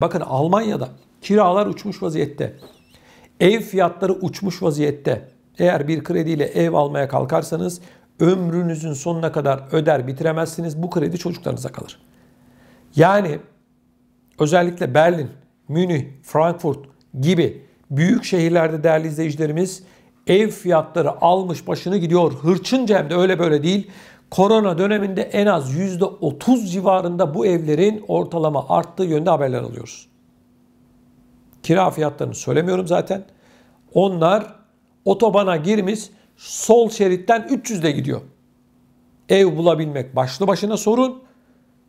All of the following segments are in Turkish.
Bakın Almanya'da kiralar uçmuş vaziyette. Ev fiyatları uçmuş vaziyette. Eğer bir krediyle ev almaya kalkarsanız ömrünüzün sonuna kadar öder bitiremezsiniz. Bu kredi çocuklarınıza kalır. Yani özellikle Berlin, Münih, Frankfurt gibi büyük şehirlerde değerli izleyicilerimiz ev fiyatları almış başını gidiyor. Hırçınca hem de öyle böyle değil korona döneminde en az %30 civarında bu evlerin ortalama arttığı yönde haberler alıyoruz. Kira fiyatlarını söylemiyorum zaten. Onlar otobana girmiş sol şeritten 300 300'de gidiyor. Ev bulabilmek başlı başına sorun.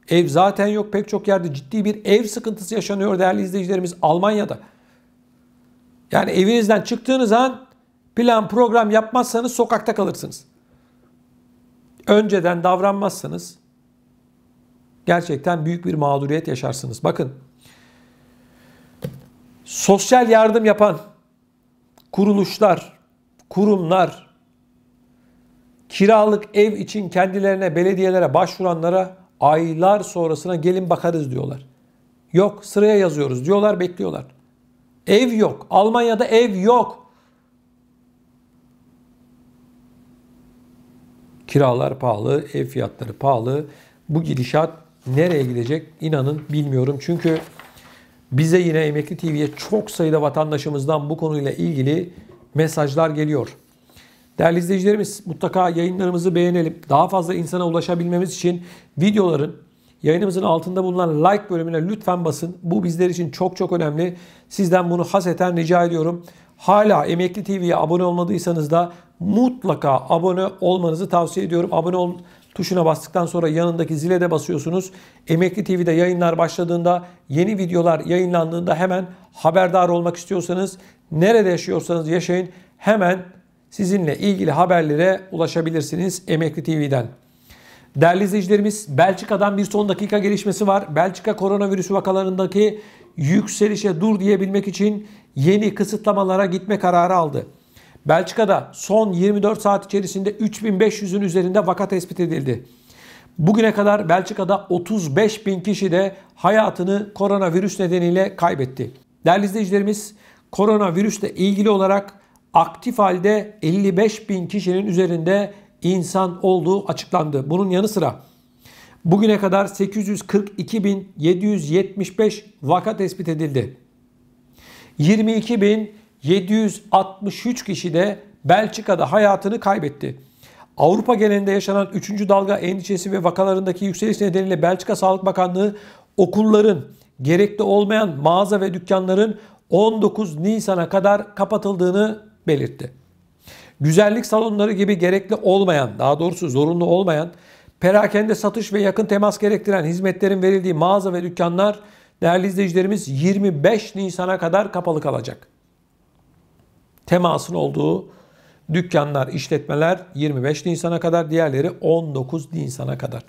Ev zaten yok pek çok yerde ciddi bir ev sıkıntısı yaşanıyor değerli izleyicilerimiz Almanya'da. Yani evinizden çıktığınız an plan program yapmazsanız sokakta kalırsınız önceden davranmazsanız gerçekten büyük bir mağduriyet yaşarsınız. Bakın sosyal yardım yapan kuruluşlar, kurumlar, kiralık ev için kendilerine belediyelere başvuranlara aylar sonrasına gelin bakarız diyorlar. Yok sıraya yazıyoruz diyorlar bekliyorlar. Ev yok. Almanya'da ev yok. Kiralar pahalı, ev fiyatları pahalı. Bu gidişat nereye gidecek inanın bilmiyorum. Çünkü bize yine Emekli TV'ye çok sayıda vatandaşımızdan bu konuyla ilgili mesajlar geliyor. Değerli izleyicilerimiz mutlaka yayınlarımızı beğenelim. Daha fazla insana ulaşabilmemiz için videoların yayınımızın altında bulunan like bölümüne lütfen basın. Bu bizler için çok çok önemli. Sizden bunu haseten rica ediyorum. Hala Emekli TV'ye abone olmadıysanız da mutlaka abone olmanızı tavsiye ediyorum. Abone ol tuşuna bastıktan sonra yanındaki zile de basıyorsunuz. Emekli TV'de yayınlar başladığında, yeni videolar yayınlandığında hemen haberdar olmak istiyorsanız, nerede yaşıyorsanız yaşayın hemen sizinle ilgili haberlere ulaşabilirsiniz Emekli TV'den. Değerli izleyicilerimiz Belçika'dan bir son dakika gelişmesi var. Belçika koronavirüsü vakalarındaki yükselişe dur diyebilmek için yeni kısıtlamalara gitme kararı aldı. Belçika'da son 24 saat içerisinde 3500'ün üzerinde vaka tespit edildi. Bugüne kadar Belçika'da 35 bin kişi de hayatını koronavirüs nedeniyle kaybetti. Değerli izleyicilerimiz koronavirüsle ilgili olarak aktif halde 55 bin kişinin üzerinde insan olduğu açıklandı. Bunun yanı sıra bugüne kadar 842.775 vaka tespit edildi. 22.000 763 kişi de Belçika'da hayatını kaybetti. Avrupa genelinde yaşanan 3. dalga endişesi ve vakalarındaki yükseliş nedeniyle Belçika Sağlık Bakanlığı okulların, gerekli olmayan mağaza ve dükkanların 19 Nisan'a kadar kapatıldığını belirtti. Güzellik salonları gibi gerekli olmayan, daha doğrusu zorunlu olmayan, perakende satış ve yakın temas gerektiren hizmetlerin verildiği mağaza ve dükkanlar değerli izleyicilerimiz 25 Nisan'a kadar kapalı kalacak temasın olduğu dükkanlar, işletmeler 25 Nisan'a kadar, diğerleri 19 Nisan'a kadar.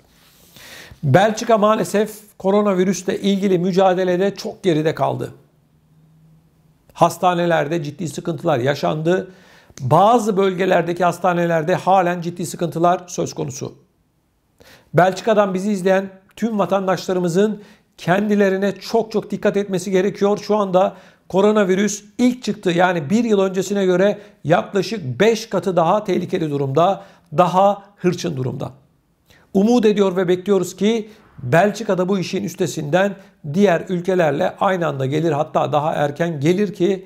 Belçika maalesef koronavirüsle ilgili mücadelede çok geride kaldı. Hastanelerde ciddi sıkıntılar yaşandı. Bazı bölgelerdeki hastanelerde halen ciddi sıkıntılar söz konusu. Belçika'dan bizi izleyen tüm vatandaşlarımızın kendilerine çok çok dikkat etmesi gerekiyor. Şu anda koronavirüs ilk çıktı yani bir yıl öncesine göre yaklaşık 5 katı daha tehlikeli durumda, daha hırçın durumda. Umut ediyor ve bekliyoruz ki Belçika'da bu işin üstesinden diğer ülkelerle aynı anda gelir hatta daha erken gelir ki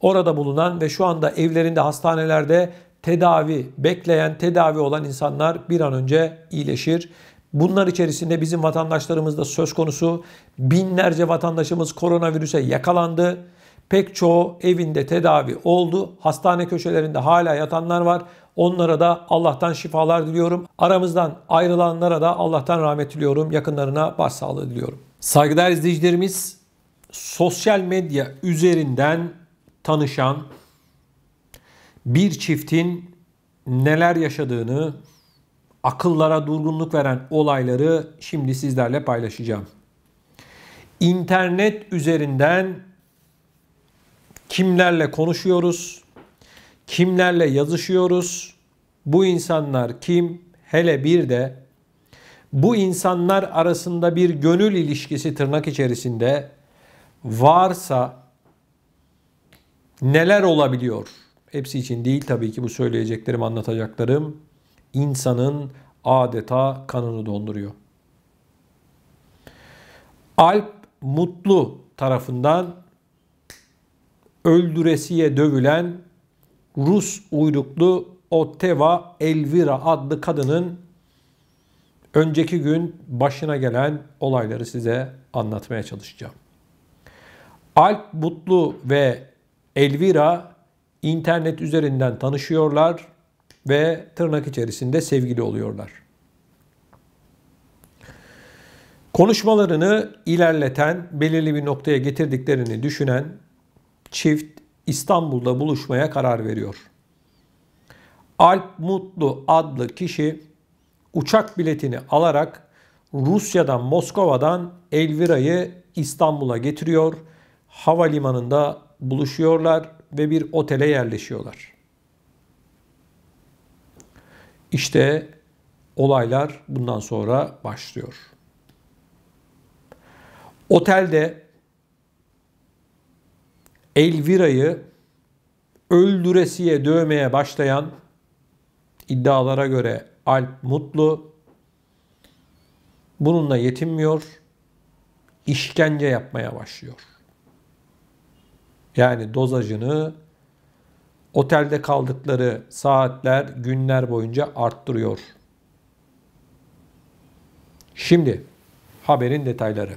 orada bulunan ve şu anda evlerinde hastanelerde tedavi bekleyen, tedavi olan insanlar bir an önce iyileşir. Bunlar içerisinde bizim vatandaşlarımız da söz konusu. Binlerce vatandaşımız koronavirüse yakalandı. Pek çoğu evinde tedavi oldu. Hastane köşelerinde hala yatanlar var. Onlara da Allah'tan şifalar diliyorum. Aramızdan ayrılanlara da Allah'tan rahmet diliyorum. Yakınlarına başsağlığı diliyorum. Saygıdeğer izleyicilerimiz sosyal medya üzerinden tanışan bir çiftin neler yaşadığını, akıllara durgunluk veren olayları şimdi sizlerle paylaşacağım. İnternet üzerinden kimlerle konuşuyoruz, kimlerle yazışıyoruz, bu insanlar kim, hele bir de bu insanlar arasında bir gönül ilişkisi tırnak içerisinde varsa neler olabiliyor? Hepsi için değil tabii ki bu söyleyeceklerim, anlatacaklarım insanın adeta kanını donduruyor. Alp Mutlu tarafından öldüresiye dövülen Rus uyruklu Otteva Elvira adlı kadının önceki gün başına gelen olayları size anlatmaya çalışacağım. Alp Butlu ve Elvira internet üzerinden tanışıyorlar ve tırnak içerisinde sevgili oluyorlar. Konuşmalarını ilerleten, belirli bir noktaya getirdiklerini düşünen çift İstanbul'da buluşmaya karar veriyor. Alp Mutlu adlı kişi uçak biletini alarak Rusya'dan Moskova'dan Elvira'yı İstanbul'a getiriyor. Havalimanında buluşuyorlar ve bir otele yerleşiyorlar. İşte olaylar bundan sonra başlıyor. Otelde Elvira'yı öldüresiye dövmeye başlayan iddialara göre Alp Mutlu bununla yetinmiyor, işkence yapmaya başlıyor. Yani dozajını otelde kaldıkları saatler, günler boyunca arttırıyor. Şimdi haberin detayları.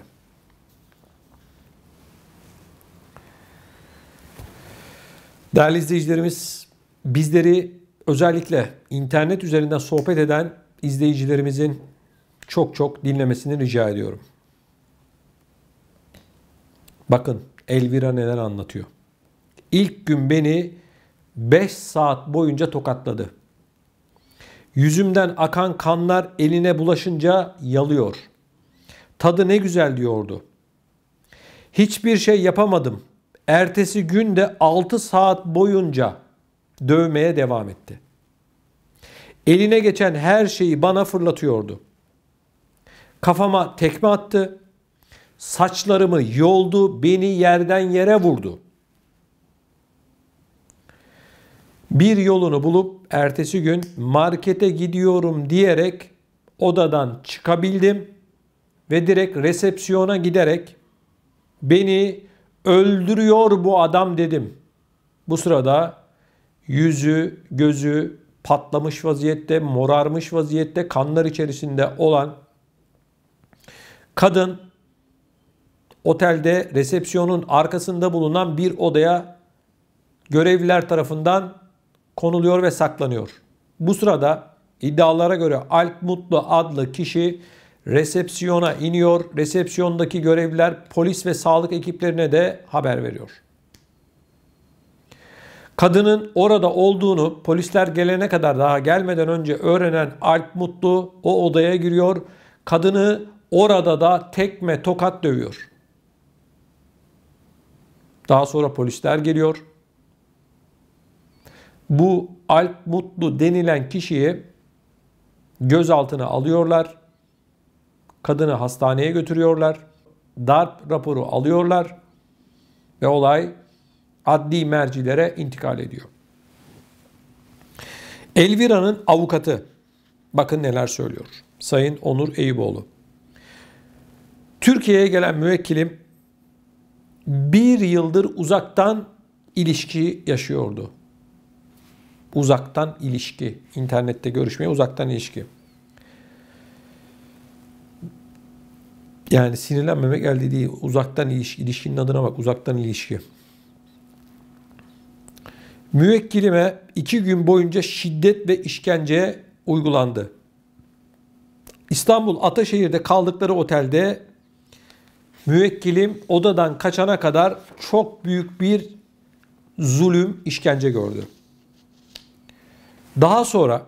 Değerli izleyicilerimiz, bizleri özellikle internet üzerinden sohbet eden izleyicilerimizin çok çok dinlemesini rica ediyorum. Bakın Elvira neler anlatıyor. İlk gün beni 5 saat boyunca tokatladı. Yüzümden akan kanlar eline bulaşınca yalıyor. Tadı ne güzel diyordu. Hiçbir şey yapamadım. Ertesi gün de 6 saat boyunca dövmeye devam etti. Eline geçen her şeyi bana fırlatıyordu. Kafama tekme attı. Saçlarımı yoldu, beni yerden yere vurdu. Bir yolunu bulup ertesi gün markete gidiyorum diyerek odadan çıkabildim ve direkt resepsiyona giderek beni öldürüyor bu adam dedim. Bu sırada yüzü, gözü patlamış vaziyette, morarmış vaziyette, kanlar içerisinde olan kadın otelde resepsiyonun arkasında bulunan bir odaya görevliler tarafından konuluyor ve saklanıyor. Bu sırada iddialara göre Alp Mutlu adlı kişi resepsiyona iniyor. Resepsiyondaki görevliler polis ve sağlık ekiplerine de haber veriyor. Kadının orada olduğunu polisler gelene kadar daha gelmeden önce öğrenen Alp Mutlu o odaya giriyor. Kadını orada da tekme tokat dövüyor. Daha sonra polisler geliyor. Bu Alp Mutlu denilen kişiyi gözaltına alıyorlar. Kadını hastaneye götürüyorlar. Darp raporu alıyorlar ve olay adli mercilere intikal ediyor. Elvira'nın avukatı bakın neler söylüyor. Sayın Onur Eyüboğlu. Türkiye'ye gelen müvekkilim bir yıldır uzaktan ilişki yaşıyordu. Uzaktan ilişki, internette görüşmeye uzaktan ilişki. Yani sinirlenmemek elde değil. Uzaktan ilişki, ilişkinin adına bak uzaktan ilişki. Müvekkilime iki gün boyunca şiddet ve işkence uygulandı. İstanbul Ataşehir'de kaldıkları otelde müvekkilim odadan kaçana kadar çok büyük bir zulüm, işkence gördü. Daha sonra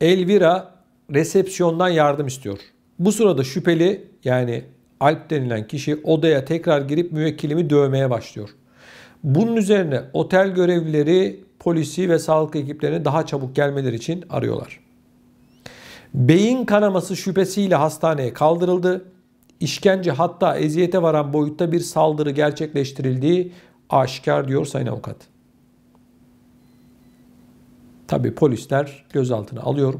Elvira resepsiyondan yardım istiyor. Bu sırada şüpheli yani Alp denilen kişi odaya tekrar girip müvekkilimi dövmeye başlıyor. Bunun üzerine otel görevlileri polisi ve sağlık ekiplerini daha çabuk gelmeleri için arıyorlar. Beyin kanaması şüphesiyle hastaneye kaldırıldı. İşkence hatta eziyete varan boyutta bir saldırı gerçekleştirildiği aşikar diyor Sayın Avukat. Tabi polisler gözaltına alıyor.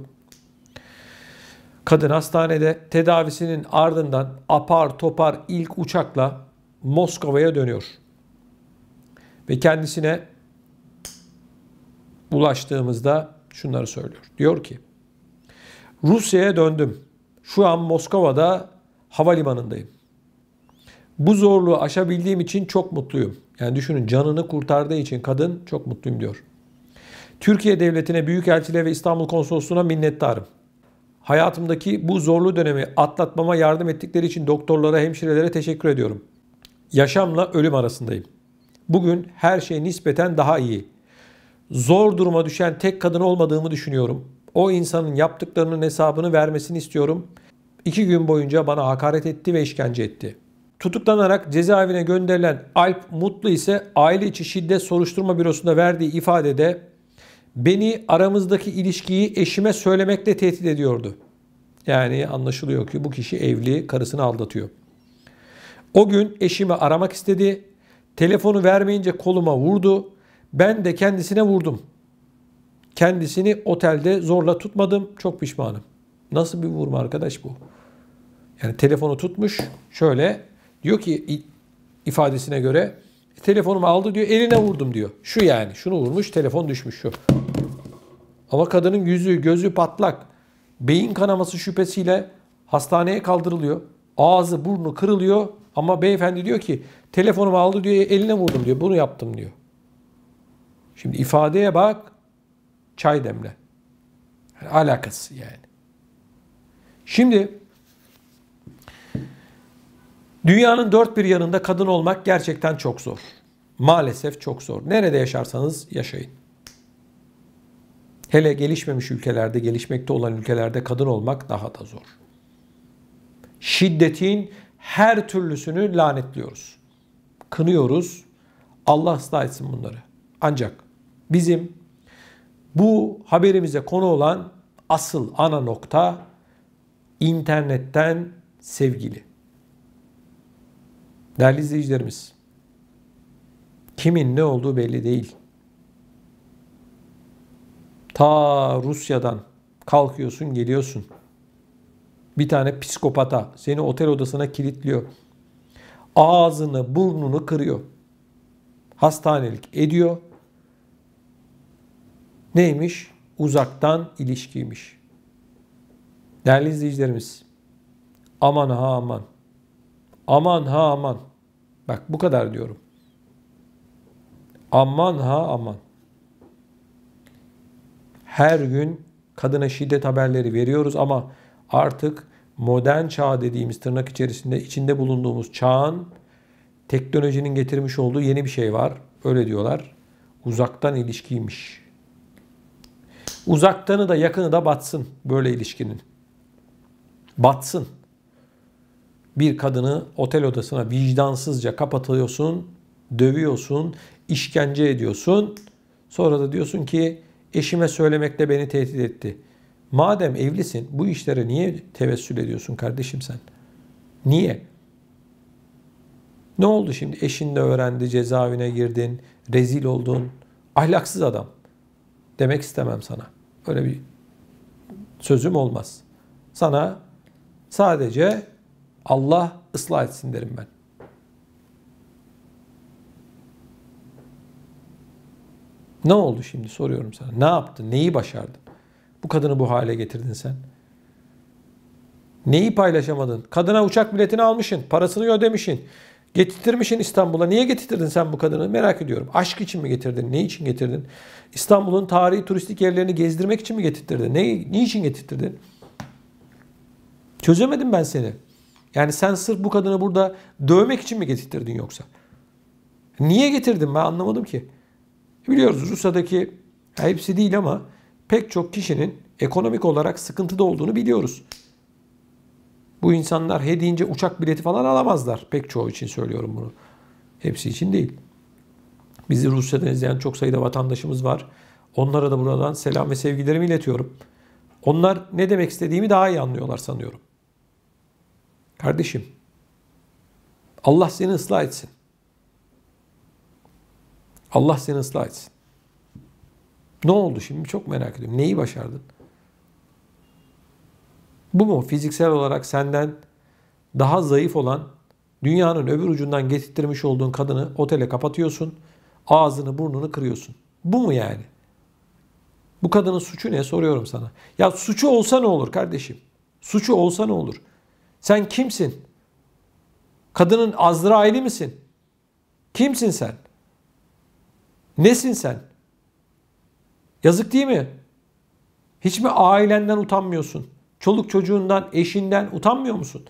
Kadın hastanede tedavisinin ardından apar topar ilk uçakla Moskova'ya dönüyor. Ve kendisine ulaştığımızda şunları söylüyor. Diyor ki Rusya'ya döndüm. Şu an Moskova'da havalimanındayım. Bu zorluğu aşabildiğim için çok mutluyum. Yani düşünün canını kurtardığı için kadın çok mutluyum diyor. Türkiye Devleti'ne, Büyükelçiliğe ve İstanbul Konsolosluğu'na minnettarım. Hayatımdaki bu zorlu dönemi atlatmama yardım ettikleri için doktorlara, hemşirelere teşekkür ediyorum. Yaşamla ölüm arasındayım. Bugün her şey nispeten daha iyi. Zor duruma düşen tek kadın olmadığımı düşünüyorum. O insanın yaptıklarının hesabını vermesini istiyorum. İki gün boyunca bana hakaret etti ve işkence etti. Tutuklanarak cezaevine gönderilen Alp Mutlu ise aile içi şiddet soruşturma bürosunda verdiği ifadede beni aramızdaki ilişkiyi eşime söylemekle tehdit ediyordu. Yani anlaşılıyor ki bu kişi evli, karısını aldatıyor. O gün eşimi aramak istedi. Telefonu vermeyince koluma vurdu. Ben de kendisine vurdum. Kendisini otelde zorla tutmadım. Çok pişmanım. Nasıl bir vurma arkadaş bu? Yani telefonu tutmuş. Şöyle diyor ki ifadesine göre telefonumu aldı diyor eline vurdum diyor. Şu yani şunu vurmuş telefon düşmüş şu. Ama kadının yüzü gözü patlak. Beyin kanaması şüphesiyle hastaneye kaldırılıyor. Ağzı burnu kırılıyor ama beyefendi diyor ki telefonumu aldı diyor eline vurdum diyor bunu yaptım diyor. Şimdi ifadeye bak çay demle. Yani alakası yani. Şimdi Dünyanın dört bir yanında kadın olmak gerçekten çok zor. Maalesef çok zor. Nerede yaşarsanız yaşayın. Hele gelişmemiş ülkelerde, gelişmekte olan ülkelerde kadın olmak daha da zor. Şiddetin her türlüsünü lanetliyoruz. Kınıyoruz. Allah ıslah etsin bunları. Ancak bizim bu haberimize konu olan asıl ana nokta internetten sevgili. Değerli izleyicilerimiz, kimin ne olduğu belli değil. Ta Rusya'dan kalkıyorsun geliyorsun. Bir tane psikopata seni otel odasına kilitliyor. Ağzını burnunu kırıyor. Hastanelik ediyor. Neymiş? Uzaktan ilişkiymiş. Değerli izleyicilerimiz, aman ha aman. Aman ha aman. Bak bu kadar diyorum. Aman ha aman. Her gün kadına şiddet haberleri veriyoruz ama artık modern çağ dediğimiz tırnak içerisinde içinde bulunduğumuz çağın teknolojinin getirmiş olduğu yeni bir şey var. Öyle diyorlar. Uzaktan ilişkiymiş. Uzaktanı da yakını da batsın böyle ilişkinin. Batsın bir kadını otel odasına vicdansızca kapatıyorsun, dövüyorsun, işkence ediyorsun. Sonra da diyorsun ki eşime söylemekle beni tehdit etti. Madem evlisin bu işlere niye tevessül ediyorsun kardeşim sen? Niye? Ne oldu şimdi? Eşin de öğrendi, cezaevine girdin, rezil oldun. Ahlaksız adam. Demek istemem sana. Öyle bir sözüm olmaz. Sana sadece Allah ıslah etsin derim ben. Ne oldu şimdi soruyorum sana. Ne yaptın? Neyi başardın? Bu kadını bu hale getirdin sen. Neyi paylaşamadın? Kadına uçak biletini almışsın, parasını ödemişsin. Getirtirmişsin İstanbul'a. Niye getirdin sen bu kadını? Merak ediyorum. Aşk için mi getirdin? Ne için getirdin? İstanbul'un tarihi turistik yerlerini gezdirmek için mi getirtirdin? Ne, niçin getirtirdin? Çözemedim ben seni. Yani sen sırf bu kadını burada dövmek için mi getirttirdin yoksa? Niye getirdin ben anlamadım ki. Biliyoruz Rusya'daki hepsi değil ama pek çok kişinin ekonomik olarak sıkıntıda olduğunu biliyoruz. Bu insanlar he deyince uçak bileti falan alamazlar. Pek çoğu için söylüyorum bunu. Hepsi için değil. Bizi Rusya'dan izleyen çok sayıda vatandaşımız var. Onlara da buradan selam ve sevgilerimi iletiyorum. Onlar ne demek istediğimi daha iyi anlıyorlar sanıyorum. Kardeşim, Allah seni ıslah etsin. Allah seni ıslah etsin. Ne oldu şimdi? Çok merak ediyorum. Neyi başardın? Bu mu? Fiziksel olarak senden daha zayıf olan dünyanın öbür ucundan getirtmiş olduğun kadını otele kapatıyorsun. Ağzını burnunu kırıyorsun. Bu mu yani? Bu kadının suçu ne soruyorum sana. Ya suçu olsa ne olur kardeşim? Suçu olsa ne olur? Sen kimsin? Kadının Azrail'i misin? Kimsin sen? Nesin sen? Yazık değil mi? Hiç mi ailenden utanmıyorsun? Çoluk çocuğundan, eşinden utanmıyor musun?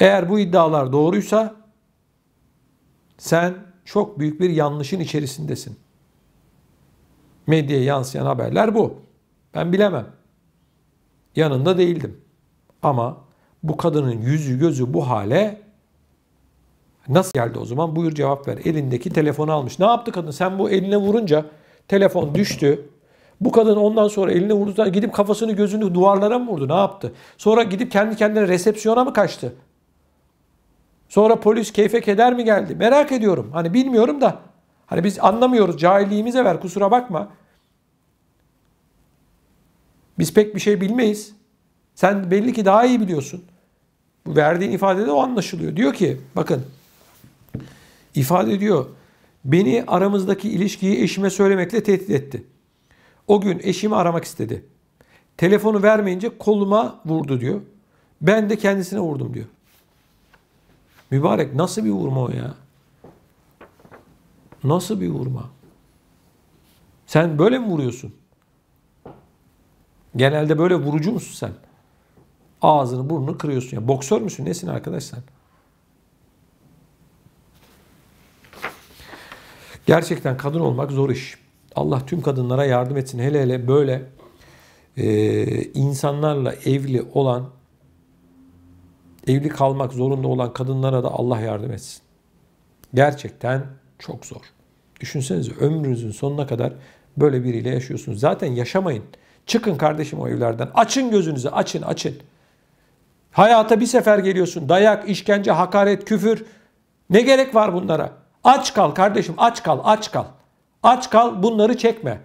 Eğer bu iddialar doğruysa sen çok büyük bir yanlışın içerisindesin. Medyaya yansıyan haberler bu. Ben bilemem. Yanında değildim. Ama bu kadının yüzü gözü bu hale nasıl geldi o zaman? Buyur cevap ver. Elindeki telefonu almış. Ne yaptı kadın? Sen bu eline vurunca telefon düştü. Bu kadın ondan sonra eline vurdu. Gidip kafasını gözünü duvarlara mı vurdu? Ne yaptı? Sonra gidip kendi kendine resepsiyona mı kaçtı? Sonra polis keyfe keder mi geldi? Merak ediyorum. Hani bilmiyorum da. Hani biz anlamıyoruz. Cahilliğimize ver kusura bakma. Biz pek bir şey bilmeyiz. Sen belli ki daha iyi biliyorsun. Bu verdiğin ifadede o anlaşılıyor. Diyor ki bakın ifade ediyor. Beni aramızdaki ilişkiyi eşime söylemekle tehdit etti. O gün eşimi aramak istedi. Telefonu vermeyince koluma vurdu diyor. Ben de kendisine vurdum diyor. Mübarek nasıl bir vurma o ya? Nasıl bir vurma? Sen böyle mi vuruyorsun? Genelde böyle vurucu musun sen? Ağzını burnunu kırıyorsun. ya. Boksör müsün? Nesin arkadaş sen? Gerçekten kadın olmak zor iş. Allah tüm kadınlara yardım etsin. Hele hele böyle e, insanlarla evli olan, evli kalmak zorunda olan kadınlara da Allah yardım etsin. Gerçekten çok zor. Düşünsenize ömrünüzün sonuna kadar böyle biriyle yaşıyorsunuz. Zaten yaşamayın. Çıkın kardeşim o evlerden. Açın gözünüzü, açın, açın. Hayata bir sefer geliyorsun. Dayak, işkence, hakaret, küfür. Ne gerek var bunlara? Aç kal kardeşim, aç kal, aç kal. Aç kal, bunları çekme.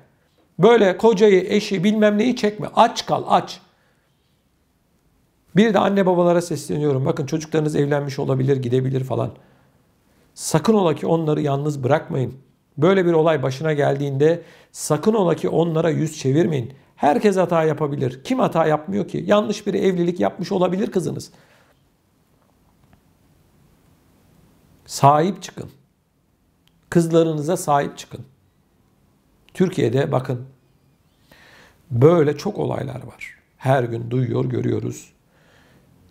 Böyle kocayı, eşi, bilmem neyi çekme. Aç kal, aç. Bir de anne babalara sesleniyorum. Bakın çocuklarınız evlenmiş olabilir, gidebilir falan. Sakın ola ki onları yalnız bırakmayın. Böyle bir olay başına geldiğinde sakın ola ki onlara yüz çevirmeyin. Herkes hata yapabilir. Kim hata yapmıyor ki? Yanlış bir evlilik yapmış olabilir kızınız. Sahip çıkın. Kızlarınıza sahip çıkın. Türkiye'de bakın böyle çok olaylar var. Her gün duyuyor, görüyoruz.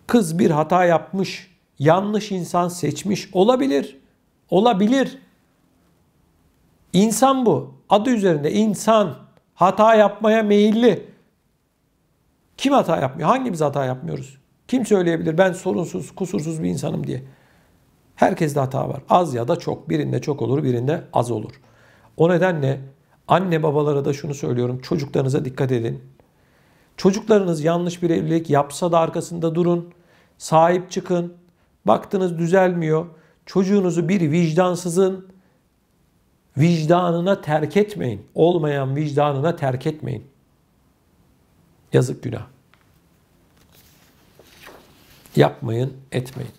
Kız bir hata yapmış, yanlış insan seçmiş olabilir. Olabilir. İnsan bu. Adı üzerinde insan hata yapmaya meyilli. Kim hata yapmıyor? Hangimiz hata yapmıyoruz? Kim söyleyebilir ben sorunsuz, kusursuz bir insanım diye? Herkeste hata var. Az ya da çok. Birinde çok olur, birinde az olur. O nedenle anne babalara da şunu söylüyorum. Çocuklarınıza dikkat edin. Çocuklarınız yanlış bir evlilik yapsa da arkasında durun. Sahip çıkın. Baktınız düzelmiyor. Çocuğunuzu bir vicdansızın Vicdanına terk etmeyin. Olmayan vicdanına terk etmeyin. Yazık günah. Yapmayın, etmeyin.